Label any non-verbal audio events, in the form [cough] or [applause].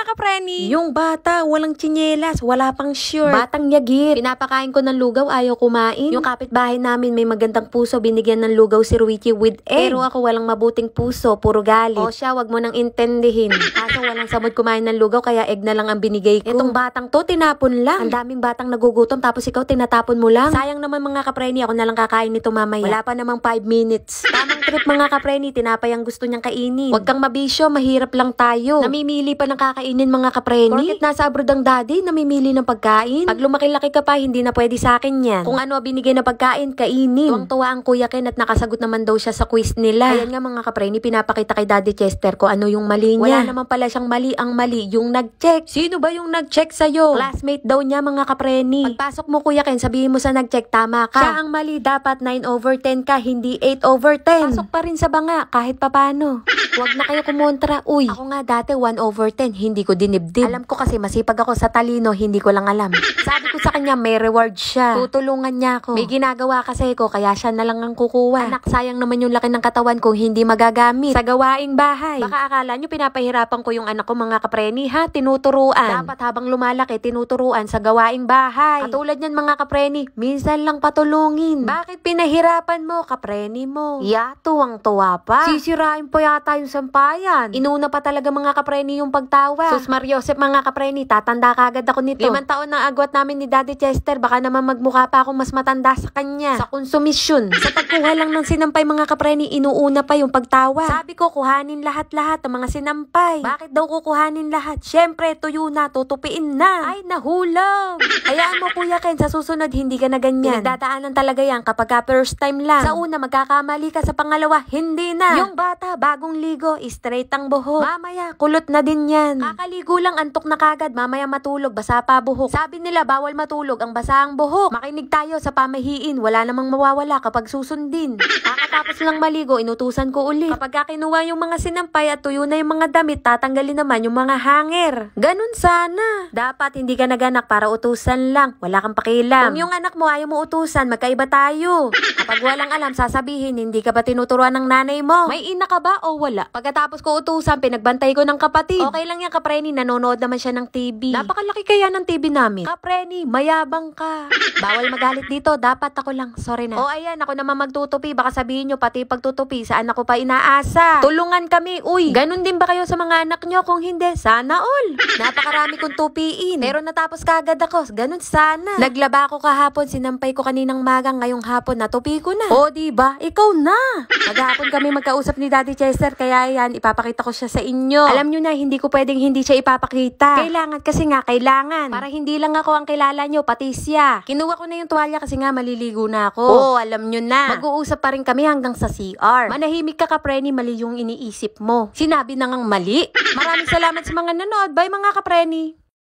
mga kapreni. Yung bata, walang chinyelas, wala pang sure. Batang yagir. Pinapakain ko ng lugaw, ayaw kumain. Yung kapitbahay namin may magandang puso, binigyan ng lugaw si Ruichi with egg. Pero ako walang mabuting puso, puro galit. O siya, wag mo nang intindihin. Kaso walang samod kumain ng lugaw, kaya egg na lang ang binigay ko. Itong batang to, tinapon lang. Ang daming batang nagugutom, tapos ikaw tinatapon mo lang. Sayang naman mga kapreni, ako na lang kakain nito mamaya. Wala pa namang 5 minutes. Tamang trip mga kapreni, tinapay ang gusto niyang kainin. Huwag kang mabisyo, mahirap lang tayo. Namimili pa ng kakainin mga kapreni. Porkit nasa abroad ang daddy, namimili ng pagkain. Pag lumaki-laki ka pa, hindi na pwede sa akin yan. Kung ano binigay na pagkain, kainin. Tuwang-tuwa ang kuya Ken at nakasagot naman daw siya sa quiz nila. Ayan nga mga kapreni, pinapakita kay daddy Chester ko ano yung mali niya. Wala naman pala siyang mali ang mali, yung nag-check. Sino ba yung nag-check sa'yo? Classmate daw niya mga kapreni. Pagpasok mo kuya Ken, sabihin mo sa nag-check, tama ka. Siya ang mali, dapat 9 over 10 ka, hindi 8 over 10. Pasok Pasok pa rin sa banga kahit papano. Huwag na kayo kumontra. Uy, ako nga dati 1 over 10, hindi ko dinibdib. Alam ko kasi masipag ako sa talino, hindi ko lang alam. Sabi ko sa kanya may reward siya. Tutulungan niya ako. May ginagawa kasi ko, kaya siya na lang ang kukuha. Anak, sayang naman yung laki ng katawan kung hindi magagamit. Sa gawaing bahay. Baka akala nyo pinapahirapan ko yung anak ko mga kapreni ha, tinuturuan. Dapat habang lumalaki, tinuturuan sa gawaing bahay. Katulad niyan mga kapreni, minsan lang patulungin. Bakit pinahirapan mo, kapreni mo? Yato tuwang-tuwa pa. Sisirain pa yata yung sampayan. Inuna pa talaga mga kapreni yung pagtawa. Sus Mariosep mga kapreni, tatanda ka agad ako nito. Limang taon na agwat namin ni Daddy Chester, baka naman magmukha pa akong mas matanda sa kanya. Sa konsumisyon. sa pagkuha lang ng sinampay mga kapreni, inuuna pa yung pagtawa. Sabi ko, kuhanin lahat-lahat ng mga sinampay. Bakit daw kukuhanin lahat? Siyempre, tuyo na, tutupiin na. Ay, nahulog. [laughs] Hayaan mo Kuya Ken, sa susunod hindi ka na ganyan. Pinagdadaanan talaga yan kapag ka first time lang. Sa una magkakamali ka, sa pangalawa hindi na. Yung bata, bagong ligo, straight ang buhok. Mamaya, kulot na din yan. Kakaligo lang, antok na kagad, mamaya matulog, basa pa buhok. Sabi nila bawal matulog, ang basa ang buhok. Makinig tayo sa pamahiin, wala namang mawawala kapag susundin. Kakatapos lang maligo, inutusan ko uli. Kapag ka yung mga sinampay at tuyo na yung mga damit, tatanggalin naman yung mga hanger. Ganun sana. Dapat hindi ka naganak para utusan yan lang, wala kang pakialam. Kung yung anak mo ayaw mo utusan, magkaiba tayo. Kapag walang alam, sasabihin, hindi ka ba tinuturuan ng nanay mo? May ina ka ba o wala? Pagkatapos ko utusan, pinagbantay ko ng kapatid. Okay lang yan, kapreni, nanonood naman siya ng TV. Napakalaki kaya ng TV namin. Kapreni, mayabang ka. Bawal magalit dito, dapat ako lang. Sorry na. O oh, ayan, ako naman magtutupi. Baka sabihin nyo, pati pagtutupi, saan ako pa inaasa. Tulungan kami, uy. Ganun din ba kayo sa mga anak nyo? Kung hindi, sana all. Napakarami kong tupiin. Pero natapos kagad ako. Ganun Ganun sana. Naglaba ako kahapon, sinampay ko kaninang magang ngayong hapon, natupi ko na. O, oh, di ba? Ikaw na. Maghapon kami magkausap ni Daddy Chester, kaya yan, ipapakita ko siya sa inyo. Alam niyo na, hindi ko pwedeng hindi siya ipapakita. Kailangan kasi nga, kailangan. Para hindi lang ako ang kilala niyo, pati siya. Kinuha ko na yung tuwalya kasi nga maliligo na ako. Oo, oh, alam niyo na. Mag-uusap pa rin kami hanggang sa CR. Manahimik ka ka, mali yung iniisip mo. Sinabi na ngang mali. Maraming salamat sa mga nanood. Bye mga kapreni.